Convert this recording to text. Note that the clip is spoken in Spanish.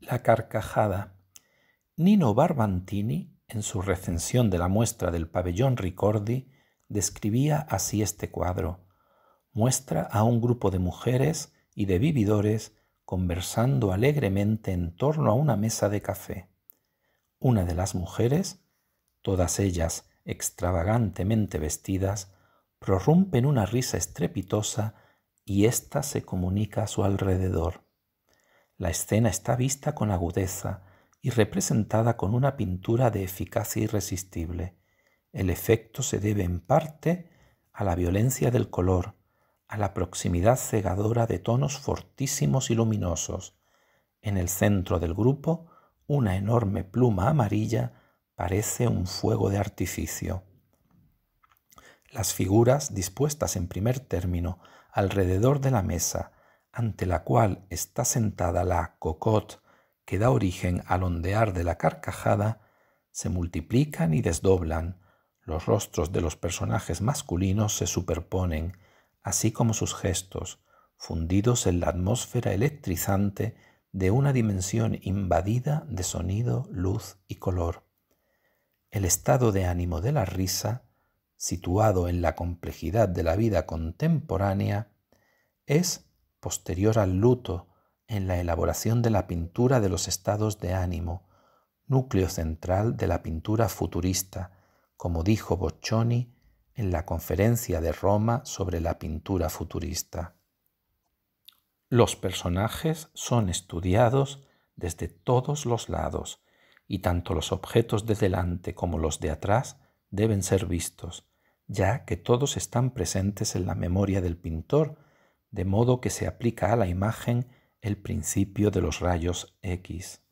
La Carcajada. Nino Barbantini, en su recensión de la muestra del pabellón Ricordi, describía así este cuadro. Muestra a un grupo de mujeres y de vividores conversando alegremente en torno a una mesa de café. Una de las mujeres, todas ellas extravagantemente vestidas, prorrumpe en una risa estrepitosa y ésta se comunica a su alrededor. La escena está vista con agudeza y representada con una pintura de eficacia irresistible. El efecto se debe en parte a la violencia del color, a la proximidad cegadora de tonos fortísimos y luminosos. En el centro del grupo, una enorme pluma amarilla parece un fuego de artificio. Las figuras dispuestas en primer término alrededor de la mesa, ante la cual está sentada la cocotte que da origen al ondear de la carcajada, se multiplican y desdoblan, los rostros de los personajes masculinos se superponen, así como sus gestos, fundidos en la atmósfera electrizante de una dimensión invadida de sonido, luz y color. El estado de ánimo de la risa, situado en la complejidad de la vida contemporánea, es posterior al luto en la elaboración de la pintura de los estados de ánimo, núcleo central de la pintura futurista, como dijo Boccioni en la conferencia de Roma sobre la pintura futurista. Los personajes son estudiados desde todos los lados, y tanto los objetos de delante como los de atrás deben ser vistos, ya que todos están presentes en la memoria del pintor de modo que se aplica a la imagen el principio de los rayos X.